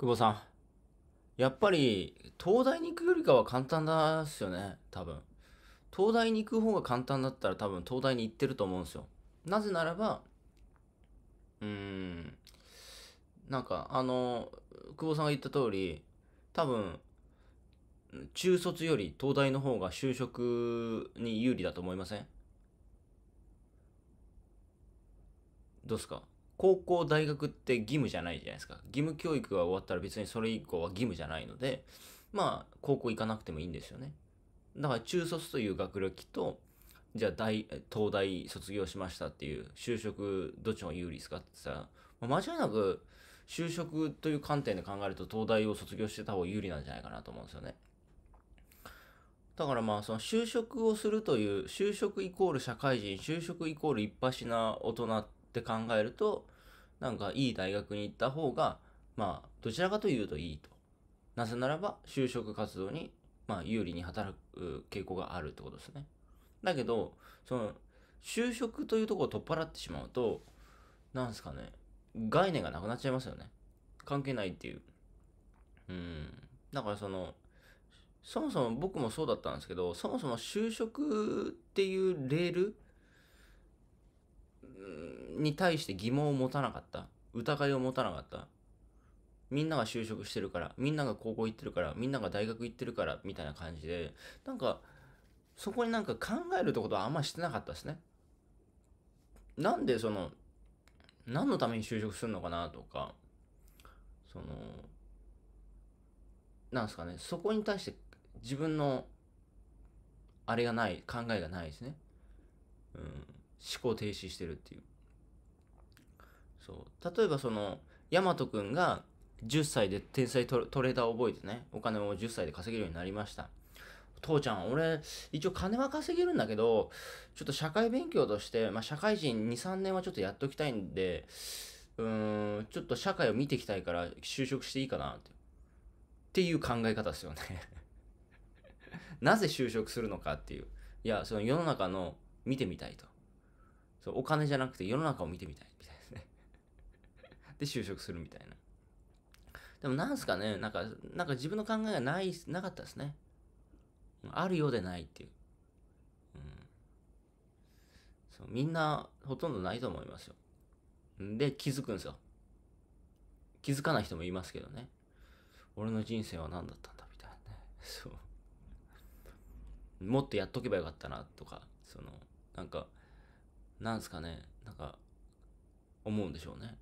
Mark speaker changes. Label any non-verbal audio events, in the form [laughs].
Speaker 1: 久保さん。やっぱり、東大に行くよりかは簡単だっすよね、多分。東大に行く方が簡単だったら多分東大に行ってると思うんですよ。なぜならば、うーん、なんか、あの、久保さんが言った通り、多分、中卒より東大の方が就職に有利だと思いませんどうすか高校、大学って義務じゃないじゃないですか。義務教育が終わったら別にそれ以降は義務じゃないので、まあ、高校行かなくてもいいんですよね。だから中卒という学歴と、じゃあ大、東大卒業しましたっていう、就職どっちも有利ですかってさ、まあ、間違いなく、就職という観点で考えると東大を卒業してた方が有利なんじゃないかなと思うんですよね。だからまあ、その就職をするという、就職イコール社会人、就職イコール一般しな大人って考えると、なんかいい大学に行った方が、まあ、どちらかというといいと。なぜならば、就職活動に、まあ、有利に働く傾向があるってことですね。だけど、その、就職というところを取っ払ってしまうと、なんすかね、概念がなくなっちゃいますよね。関係ないっていう。うん。だからその、そもそも僕もそうだったんですけど、そもそも就職っていうレールに対して疑問を持たなかった。疑いを持たなかった。みんなが就職してるから、みんなが高校行ってるから、みんなが大学行ってるから、みたいな感じで、なんか、そこになんか考えるってことはあんましてなかったですね。なんでその、何のために就職するのかなとか、その、なんですかね、そこに対して自分の、あれがない、考えがないですね。うん、思考停止してるっていう。そう例えばその大和くんが10歳で天才トレーダーを覚えてねお金を10歳で稼げるようになりました父ちゃん俺一応金は稼げるんだけどちょっと社会勉強として、まあ、社会人23年はちょっとやっときたいんでうーんちょっと社会を見ていきたいから就職していいかなってっていう考え方ですよね [laughs] なぜ就職するのかっていういやその世の中の見てみたいとそうお金じゃなくて世の中を見てみたいみたいなで、就職するみたいな。でもなんすかね、なんか、なんか自分の考えがない、なかったですね。あるようでないっていう。うん。そう、みんなほとんどないと思いますよ。で、気づくんですよ。気づかない人もいますけどね。俺の人生は何だったんだみたいなね。そう。もっとやっとけばよかったなとか、その、なんか、なんすかね、なんか、思うんでしょうね。